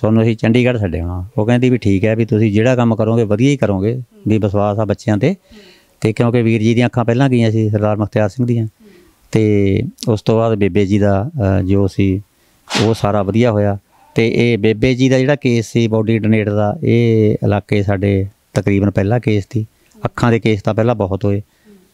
ਸੋਨੂੰ ਅਸੀਂ ਚੰਡੀਗੜ੍ਹ ਛੱਡਿਆ ਉਹ ਕਹਿੰਦੀ ਵੀ ਠੀਕ ਹੈ ਵੀ ਤੁਸੀਂ ਜਿਹੜਾ ਕੰਮ ਕਰੋਗੇ ਵਧੀਆ ਹੀ ਕਰੋਗੇ ਵੀ ਵਿਸ਼ਵਾਸ ਆ ਬੱਚਿਆਂ ਤੇ ਤੇ ਕਿਉਂਕਿ ਵੀਰ ਜੀ ਦੀਆਂ ਅੱਖਾਂ ਪਹਿਲਾਂ ਗਈਆਂ ਸੀ ਸਰਦਾਰ ਮਖਤਿਆਰ ਸਿੰਘ ਦੀਆਂ ਤੇ ਉਸ ਤੋਂ ਬਾਅਦ ਬੇਬੇ ਜੀ ਦਾ ਜੋ ਸੀ ਉਹ ਸਾਰਾ ਵਧੀਆ ਹੋਇਆ ਤੇ ਇਹ ਬੇਬੇ ਜੀ ਦਾ ਜਿਹੜਾ ਕੇਸ ਸੀ ਬਾਡੀ ਡੋਨੇਟ ਦਾ ਇਹ ਇਲਾਕੇ ਸਾਡੇ ਤਕਰੀਬਨ ਪਹਿਲਾ ਕੇਸ ਸੀ ਅੱਖਾਂ ਦੇ ਕੇਸ ਤਾਂ ਪਹਿਲਾਂ ਬਹੁਤ ਹੋਏ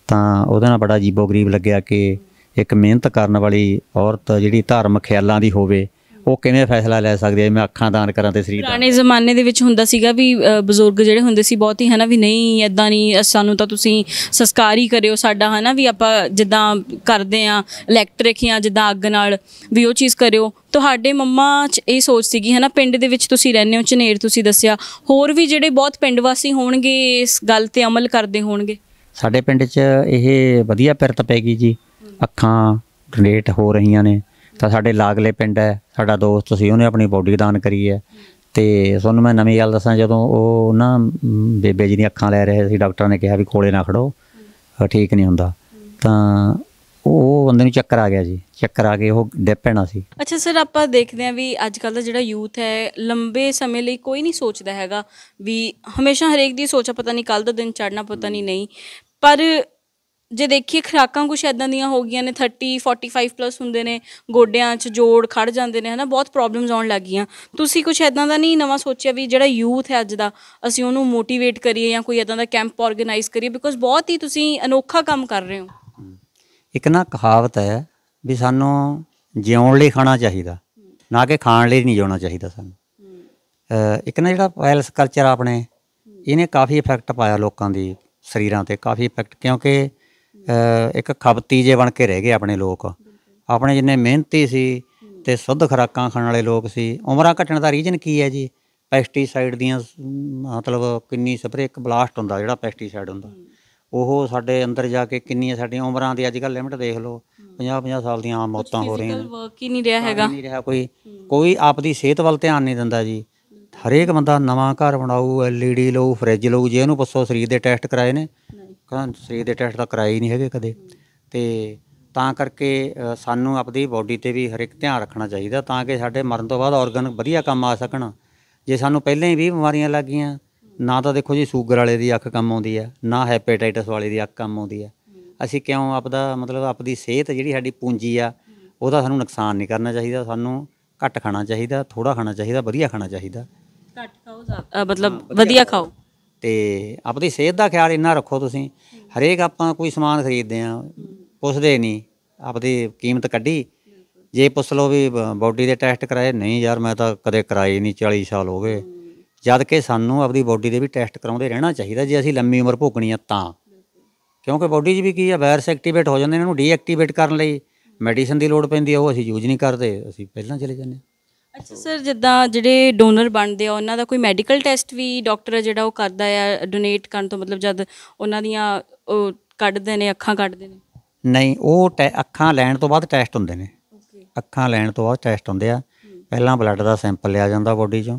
ਤਾਂ ਉਹਦੇ ਨਾਲ ਬੜਾ ਜੀਬੋ ਗਰੀਬ ਲੱਗਿਆ ਕਿ ਇੱਕ ਮਿਹਨਤ ਕਰਨ ਵਾਲੀ ਔਰਤ ਜਿਹੜੀ ਧਾਰਮਿਕ ਖਿਆਲਾਂ ਦੀ ਹੋਵੇ ਉਹ ਕਿਵੇਂ ਫੈਸਲਾ ਲੈ ਸਕਦੇ ਆ ਮੈਂ ਅੱਖਾਂ ਦਾਨ ਕਰਾਂ ਤੇ ਸਰੀਰ ਪੁਰਾਣੇ ਜ਼ਮਾਨੇ ਦੇ ਵਿੱਚ ਹੁੰਦਾ ਸੀਗਾ ਵੀ ਬਜ਼ੁਰਗ ਜਿਹੜੇ ਹੁੰਦੇ ਸੀ ਬਹੁਤ ਹੀ ਹਨਾ ਵੀ ਨਹੀਂ ਐਦਾਂ ਨਹੀਂ ਸਾਨੂੰ ਤਾਂ ਤੁਸੀਂ ਸੰਸਕਾਰ ਹੀ ਕਰਿਓ ਸਾਡਾ ਹਨਾ ਵੀ ਆਪਾਂ ਜਿੱਦਾਂ ਕਰਦੇ ਆ ਇਲੈਕਟ੍ਰਿਕ ਜਾਂ ਜਿੱਦਾਂ ਅੱਗ ਨਾਲ ਵੀ ਉਹ ਚੀਜ਼ ਕਰਿਓ ਤੁਹਾਡੇ ਮੰਮਾ ਚ ਇਹ ਸੋਚ ਸੀਗੀ ਹਨਾ ਪਿੰਡ ਦੇ ਵਿੱਚ ਤੁਸੀਂ ਰਹਿੰਦੇ ਹੋ ਚਨੇਰ ਤੁਸੀਂ ਦੱਸਿਆ ਹੋਰ ਵੀ ਜਿਹੜੇ ਬਹੁਤ ਪਿੰਡ ਵਾਸੀ ਹੋਣਗੇ ਇਸ ਗੱਲ ਤੇ ਅਮਲ ਕਰਦੇ ਹੋਣਗੇ ਸਾਡੇ ਪਿੰਡ 'ਚ ਇਹ ਵਧੀਆ ਪਿਰਤ ਪੈ ਗਈ ਜੀ ਅੱਖਾਂ ਗ੍ਰੇਟ ਹੋ ਰਹੀਆਂ ਨੇ ਤਾਂ ਸਾਡੇ ਲਾਗਲੇ ਪਿੰਡ ਹੈ ਸਾਡਾ ਦੋਸਤ ਸੀ ਉਹਨੇ ਆਪਣੀ ਬੋਡੀ ਦਾਨ ਕਰੀ ਹੈ ਤੇ ਤੁਹਾਨੂੰ ਮੈਂ ਨਵੀਂ ਗੱਲ ਦੱਸਾਂ ਜਦੋਂ ਉਹ ਨਾ ਬੇਬੇ ਜੀ ਦੀਆਂ ਅੱਖਾਂ ਲੈ ਰਹੇ ਸੀ ਡਾਕਟਰ ਨੇ ਕਿਹਾ ਵੀ ਕੋਲੇ ਨਾ ਖੜੋ ਠੀਕ ਨਹੀਂ ਹੁੰਦਾ ਤਾਂ ਉਹ ਬੰਦੇ ਨੂੰ ਚੱਕਰ ਆ ਗਿਆ ਜੀ ਚੱਕਰ ਆ ਕੇ ਉਹ ਡਿੱਪਣਾ ਸੀ ਅੱਛਾ ਸਰ ਆਪਾਂ ਦੇਖਦੇ ਆਂ ਵੀ ਅੱਜ ਕੱਲ ਦਾ ਜਿਹੜਾ ਯੂਥ ਹੈ ਲੰਬੇ ਸਮੇਂ ਲਈ ਕੋਈ ਨਹੀਂ ਸੋਚਦਾ ਹੈਗਾ ਵੀ ਹਮੇਸ਼ਾ ਹਰੇਕ ਦੀ ਸੋਚਾ ਪਤਾ ਨਹੀਂ ਕੱਲ ਦਾ ਦਿਨ ਚੜਨਾ ਪਤਾ ਨਹੀਂ ਨਹੀਂ ਪਰ ਜੇ ਦੇਖੀਏ ਖਰਾਕਾਂ ਕੁਝ ਐਦਾਂ ਦੀਆਂ ਹੋ ਗਈਆਂ ਨੇ 30 45 ਪਲੱਸ ਹੁੰਦੇ ਨੇ ਗੋਡਿਆਂ 'ਚ ਜੋੜ ਖੜ ਜਾਂਦੇ ਨੇ ਹਨਾ ਬਹੁਤ ਪ੍ਰੋਬਲਮਸ ਆਉਣ ਲੱਗ ਗਈਆਂ ਤੁਸੀਂ ਕੁਝ ਐਦਾਂ ਦਾ ਨਹੀਂ ਨਵਾਂ ਸੋਚਿਆ ਵੀ ਜਿਹੜਾ ਯੂਥ ਹੈ ਅੱਜ ਦਾ ਅਸੀਂ ਉਹਨੂੰ ਮੋਟੀਵੇਟ ਕਰੀਏ ਜਾਂ ਕੋਈ ਐਦਾਂ ਦਾ ਕੈਂਪ ਆਰਗੇਨਾਈਜ਼ ਕਰੀਏ ਬਿਕੋਜ਼ ਬਹੁਤ ਹੀ ਤੁਸੀਂ ਅਨੋਖਾ ਕੰਮ ਕਰ ਰਹੇ ਹੋ ਇੱਕ ਨਾ ਕਹਾਵਤ ਹੈ ਵੀ ਸਾਨੂੰ ਜਿਉਣ ਲਈ ਖਾਣਾ ਚਾਹੀਦਾ ਨਾ ਕਿ ਖਾਣ ਲਈ ਨਹੀਂ ਜਿਉਣਾ ਚਾਹੀਦਾ ਸਾਨੂੰ ਇੱਕ ਨਾ ਜਿਹੜਾ ਪਾਇਲਸ ਕਲਚਰ ਆਪਣੇ ਇਹਨੇ ਕਾਫੀ ਇਫੈਕਟ ਪਾਇਆ ਲੋਕਾਂ ਦੀ ਸਰੀਰਾਂ ਤੇ ਕਾਫੀ ਇਫੈਕਟ ਕਿਉਂਕਿ ਇੱਕ ਖਪਤੀ ਜੇ ਬਣ ਕੇ ਰਹਿ ਗਏ ਆਪਣੇ ਲੋਕ ਆਪਣੇ ਜਿੰਨੇ ਮਿਹਨਤੀ ਸੀ ਤੇ ਸ਼ੁੱਧ ਖਰਾਕਾਂ ਖਾਣ ਵਾਲੇ ਲੋਕ ਸੀ ਉਮਰਾਂ ਘਟਣ ਦਾ ਰੀਜਨ ਕੀ ਹੈ ਜੀ ਪੈਸਟੀਸਾਈਡ ਦੀਆਂ ਮਤਲਬ ਕਿੰਨੀ ਸਪਰੇ ਇੱਕ ਬਲਾਸਟ ਹੁੰਦਾ ਜਿਹੜਾ ਪੈਸਟੀਸਾਈਡ ਹੁੰਦਾ ਉਹ ਸਾਡੇ ਅੰਦਰ ਜਾ ਕੇ ਕਿੰਨੀਆਂ ਸਾਡੀਆਂ ਉਮਰਾਂ ਦੀ ਅੱਜ ਕੱਲ ਲਿਮਟ ਦੇਖ ਲਓ 50 50 ਸਾਲ ਦੀਆਂ ਮੌਤਾਂ ਹੋ ਰਹੀਆਂ ਨੇ ਵਰਕ ਹੀ ਨਹੀਂ ਰਿਹਾ ਹੈਗਾ ਨਹੀਂ ਰਿਹਾ ਕੋਈ ਕੋਈ ਆਪ ਦੀ ਸਿਹਤ ਵੱਲ ਧਿਆਨ ਨਹੀਂ ਦਿੰਦਾ ਜੀ ਹਰੇਕ ਬੰਦਾ ਨਵਾਂ ਘਰ ਬਣਾਉ ਐਲਈਡੀ ਲਊ ਫ੍ਰਿਜ ਲਊ ਜੇ ਇਹਨੂੰ ਪੁੱਛੋ ਸਰੀਰ ਦੇ ਟੈਸਟ ਕਰਾਏ ਨੇ ਕਹਿੰਦਾ ਸਰੀਰ ਦੇ ਟੈਸਟ ਤਾਂ ਕਰਾਏ ਨਹੀਂ ਹੈਗੇ ਕਦੇ ਤੇ ਤਾਂ ਕਰਕੇ ਸਾਨੂੰ ਆਪਣੀ ਬਾਡੀ ਤੇ ਵੀ ਹਰ ਇੱਕ ਧਿਆਨ ਰੱਖਣਾ ਚਾਹੀਦਾ ਤਾਂ ਕਿ ਸਾਡੇ ਮਰਨ ਤੋਂ ਬਾਅਦ ਆਰਗਨ ਵਧੀਆ ਕੰਮ ਆ ਸਕਣ ਜੇ ਸਾਨੂੰ ਪਹਿਲਾਂ ਹੀ ਵੀ ਬਿਮਾਰੀਆਂ ਲੱਗੀਆਂ ਨਾ ਤਾਂ ਦੇਖੋ ਜੀ ਸ਼ੂਗਰ ਵਾਲੇ ਦੀ ਅੱਖ ਕੰਮ ਆਉਂਦੀ ਆ ਨਾ ਹੈਪੇਟਾਈਟਸ ਵਾਲੇ ਦੀ ਅੱਖ ਕੰਮ ਆਉਂਦੀ ਆ ਅਸੀਂ ਕਿਉਂ ਆਪਦਾ ਮਤਲਬ ਆਪਦੀ ਸਿਹਤ ਜਿਹੜੀ ਸਾਡੀ ਪੂੰਜੀ ਆ ਉਹਦਾ ਸਾਨੂੰ ਨੁਕਸਾਨ ਨਹੀਂ ਕਰਨਾ ਚਾਹੀਦਾ ਸਾਨੂੰ ਘੱਟ ਖਾਣਾ ਚਾਹੀਦਾ ਥੋੜਾ ਖਾਣਾ ਚਾਹੀਦਾ ਵਧੀਆ ਖਾਣਾ ਚਾਹੀਦਾ ਘੱਟ ਖਾਓ ਮਤਲਬ ਵਧੀਆ ਖਾਓ ਤੇ ਆਪਣੀ ਸਿਹਤ ਦਾ ਖਿਆਲ ਇੰਨਾ ਰੱਖੋ ਤੁਸੀਂ ਹਰੇਕ ਆਪਾਂ ਕੋਈ ਸਮਾਨ ਖਰੀਦਦੇ ਆ ਪੁੱਛਦੇ ਨਹੀਂ ਆਪਦੀ ਕੀਮਤ ਕੱਢੀ ਜੇ ਪੁੱਛ ਲੋ ਵੀ ਬਾਡੀ ਦੇ ਟੈਸਟ ਕਰਾਏ ਨਹੀਂ ਯਾਰ ਮੈਂ ਤਾਂ ਕਦੇ ਕਰਾਏ ਨਹੀਂ 40 ਸਾਲ ਹੋ ਗਏ ਜਦ ਕਿ ਸਾਨੂੰ ਆਪਦੀ ਬਾਡੀ ਦੇ ਵੀ ਟੈਸਟ ਕਰਾਉਂਦੇ ਰਹਿਣਾ ਚਾਹੀਦਾ ਜੇ ਅਸੀਂ ਲੰਮੀ ਉਮਰ ਭੋਗਣੀ ਆ ਤਾਂ ਕਿਉਂਕਿ ਬਾਡੀ 'ਚ ਵੀ ਕੀ ਆ ਵਾਇਰਸ ਐਕਟੀਵੇਟ ਹੋ ਜਾਂਦੇ ਨੇ ਇਹਨੂੰ ਡੀਐਕਟੀਵੇਟ ਕਰਨ ਲਈ ਮੈਡੀਸਨ ਦੀ ਲੋੜ ਪੈਂਦੀ ਆ ਉਹ ਅਸੀਂ ਯੂਜ਼ ਨਹੀਂ ਕਰਦੇ ਅਸੀਂ ਪਹਿਲਾਂ ਚਲੇ ਜਾਂਦੇ ਆ ਅੱਛਾ ਸਰ ਜਿੱਦਾਂ ਜਿਹੜੇ ਡੋਨਰ ਬਣਦੇ ਆ ਉਹਨਾਂ ਦਾ ਕੋਈ ਮੈਡੀਕਲ ਟੈਸਟ ਵੀ ਡਾਕਟਰ ਜਿਹੜਾ ਉਹ ਕਰਦਾ ਆ ਡੋਨੇਟ ਕਰਨ ਤੋਂ ਮਤਲਬ ਜਦ ਉਹਨਾਂ ਦੀਆਂ ਉਹ ਕੱਢਦੇ ਨੇ ਅੱਖਾਂ ਕੱਢਦੇ ਨੇ ਨਹੀਂ ਉਹ ਅੱਖਾਂ ਲੈਣ ਤੋਂ ਬਾਅਦ ਟੈਸਟ ਹੁੰਦੇ ਨੇ ਅੱਖਾਂ ਲੈਣ ਤੋਂ ਬਾਅਦ ਟੈਸਟ ਹੁੰਦੇ ਆ ਪਹਿਲਾਂ ਬਲੱਡ ਦਾ ਸੈਂਪਲ ਲਿਆ ਜਾਂਦਾ ਬੋਡੀ ਚੋਂ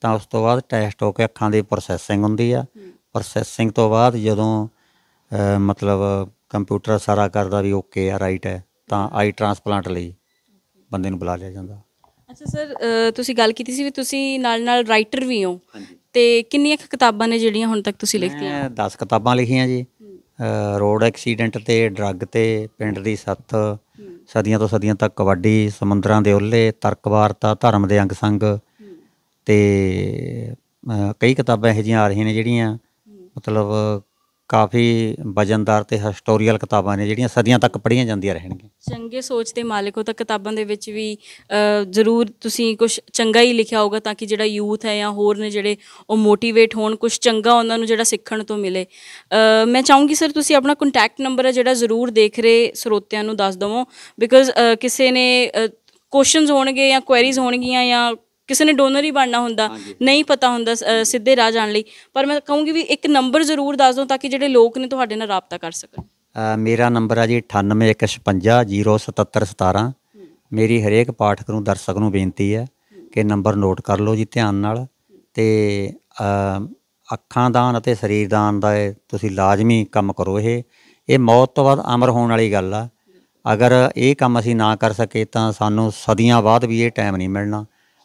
ਤਾਂ ਉਸ ਤੋਂ ਬਾਅਦ ਟੈਸਟ ਹੋ ਕੇ ਅੱਖਾਂ ਦੀ ਪ੍ਰੋਸੈਸਿੰਗ ਹੁੰਦੀ ਆ ਪ੍ਰੋਸੈਸਿੰਗ ਤੋਂ ਬਾਅਦ ਜਦੋਂ ਮਤਲਬ ਕੰਪਿਊਟਰ ਸਾਰਾ ਕਰਦਾ ਵੀ ਓਕੇ ਆ ਰਾਈਟ ਹੈ ਤਾਂ ਆਈ ਟ੍ਰਾਂਸਪਲਾਂਟ ਲਈ ਬੰਦੇ ਨੂੰ ਬੁਲਾ ਲਿਆ ਜਾਂਦਾ ਅੱਛਾ ਸਰ ਤੁਸੀਂ ਗੱਲ ਕੀਤੀ ਸੀ ਵੀ ਤੁਸੀਂ ਨਾਲ ਨਾਲ ਰਾਈਟਰ ਵੀ ਹੋ ਤੇ ਕਿੰਨੀਆਂ ਕਿਤਾਬਾਂ ਨੇ ਜਿਹੜੀਆਂ ਹੁਣ ਤੱਕ ਤੁਸੀਂ ਲਿਖਤੀਆਂ ਮੈਂ 10 ਕਿਤਾਬਾਂ ਲਿਖੀਆਂ ਜੀ ਰੋਡ ਐਕਸੀਡੈਂਟ ਤੇ ਡਰੱਗ ਤੇ ਪਿੰਡ ਦੀ ਸੱਤ ਸਦੀਆਂ ਤੋਂ ਸਦੀਆਂ ਤੱਕ ਕਬੱਡੀ ਸਮੁੰਦਰਾਂ ਦੇ ਉੱਲੇ ਤਰਕਵਾਰਤਾ ਧਰਮ ਦੇ ਅੰਗ ਸੰਗ ਤੇ ਕਈ ਕਿਤਾਬਾਂ ਇਹ ਜੀਆਂ ਆ ਰਹੀਆਂ ਨੇ ਜਿਹੜੀਆਂ ਮਤਲਬ ਕਾਫੀ ਵਜਨਦਾਰ ਤੇ ਹਿਸਟੋਰੀਅਲ ਕਿਤਾਬਾਂ ਨੇ ਜਿਹੜੀਆਂ ਸਦੀਆਂ ਤੱਕ ਪੜ੍ਹੀਆਂ ਜਾਂਦੀਆਂ ਰਹਿਣਗੀਆਂ ਚੰਗੇ ਸੋਚ ਦੇ ਮਾਲਕ ਹੋ ਤਾਂ ਕਿਤਾਬਾਂ ਦੇ ਵਿੱਚ ਵੀ ਜ਼ਰੂਰ ਤੁਸੀਂ ਕੁਝ ਚੰਗਾ ਹੀ ਲਿਖਿਆ ਹੋਊਗਾ ਤਾਂ ਕਿ ਜਿਹੜਾ ਯੂਥ ਹੈ ਜਾਂ ਹੋਰ ਨੇ ਜਿਹੜੇ ਉਹ ਮੋਟੀਵੇਟ ਹੋਣ ਕੁਝ ਚੰਗਾ ਉਹਨਾਂ ਨੂੰ ਜਿਹੜਾ ਸਿੱਖਣ ਤੋਂ ਮਿਲੇ ਮੈਂ ਚਾਹੂੰਗੀ ਸਰ ਤੁਸੀਂ ਆਪਣਾ ਕੰਟੈਕਟ ਨੰਬਰ ਹੈ ਜਿਹੜਾ ਜ਼ਰੂਰ ਦੇਖ ਰਹੇ ਸਰੋਤਿਆਂ ਨੂੰ ਦੱਸ ਦਵੋ ਬਿਕਾਜ਼ ਕਿਸੇ ਨੇ ਕੁਐਸਚਨਸ ਹੋਣਗੇ ਜਾਂ ਕੁਐਰੀਜ਼ ਹੋਣਗੀਆਂ ਜਾਂ ਕਿਸੇ ਨੇ ਡੋਨਰ ਹੀ ਬਣਨਾ ਹੁੰਦਾ ਨਹੀਂ ਪਤਾ ਹੁੰਦਾ ਸਿੱਧੇ ਰਾਹ ਜਾਣ ਲਈ ਪਰ ਮੈਂ ਕਹੂੰਗੀ ਵੀ ਇੱਕ ਨੰਬਰ ਜ਼ਰੂਰ ਦੱਸ ਦਿਓ ਤਾਂ ਕਿ ਜਿਹੜੇ ਲੋਕ ਨੇ ਤੁਹਾਡੇ ਨਾਲ ਰਾਬਤਾ ਕਰ ਸਕਣ ਮੇਰਾ ਨੰਬਰ ਆ ਜੀ 9815057717 ਮੇਰੀ ਹਰੇਕ ਪਾਠਕ ਨੂੰ ਦਰਸ਼ਕ ਨੂੰ ਬੇਨਤੀ ਹੈ ਕਿ ਨੰਬਰ ਨੋਟ ਕਰ ਲਓ ਜੀ ਧਿਆਨ ਨਾਲ ਤੇ ਅੱਖਾਂ ਦਾਨ ਅਤੇ ਸਰੀਰ ਦਾਨ ਦਾ ਤੁਸੀਂ ਲਾਜ਼ਮੀ ਕੰਮ ਕਰੋ ਇਹ ਇਹ ਮੌਤ ਤੋਂ ਬਾਅਦ ਅਮਰ ਹੋਣ ਵਾਲੀ ਗੱਲ ਆ ਅਗਰ ਇਹ ਕੰਮ ਅਸੀਂ ਨਾ ਕਰ ਸਕੇ ਤਾਂ ਸਾਨੂੰ ਸਦੀਆਂ ਬਾਅਦ ਵੀ ਇਹ ਟਾਈਮ ਨਹੀਂ ਮਿਲਣਾ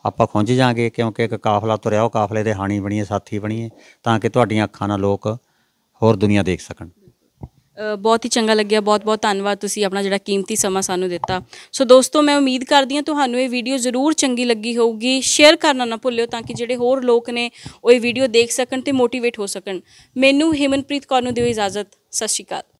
ਆਪਾਂ ਖੁੰਝ ਜਾਾਂਗੇ ਕਿਉਂਕਿ ਇੱਕ ਕਾਫਲਾ ਤੁਰਿਆ ਉਹ ਕਾਫਲੇ ਦੇ ਹਾਣੀ ਬਣੀਏ ਸਾਥੀ ਬਣੀਏ ਤਾਂ ਕਿ ਤੁਹਾਡੀਆਂ ਅੱਖਾਂ ਨਾਲ ਲੋਕ ਹੋਰ ਦੁਨੀਆ ਦੇਖ ਸਕਣ ਬਹੁਤ ਹੀ ਚੰਗਾ ਲੱਗਿਆ ਬਹੁਤ-ਬਹੁਤ ਧੰਨਵਾਦ ਤੁਸੀਂ ਆਪਣਾ ਜਿਹੜਾ ਕੀਮਤੀ ਸਮਾਂ ਸਾਨੂੰ ਦਿੱਤਾ ਸੋ ਦੋਸਤੋ ਮੈਂ ਉਮੀਦ ਕਰਦੀ ਹਾਂ ਤੁਹਾਨੂੰ ਇਹ ਵੀਡੀਓ ਜ਼ਰੂਰ ਚੰਗੀ ਲੱਗੀ ਹੋਊਗੀ ਸ਼ੇਅਰ ਕਰਨਾ ਨਾ ਭੁੱਲਿਓ ਤਾਂ ਕਿ ਜਿਹੜੇ ਹੋਰ ਲੋਕ ਨੇ ਉਹ ਇਹ ਵੀਡੀਓ ਦੇਖ ਸਕਣ ਤੇ ਮੋਟੀਵੇਟ ਹੋ ਸਕਣ ਮੈਨੂੰ ਹਿਮਨਪ੍ਰੀਤ ਕੌਰ ਨੂੰ ਦਿਓ ਇਜਾਜ਼ਤ ਸਤਿ ਸ਼੍ਰੀ ਅਕਾਲ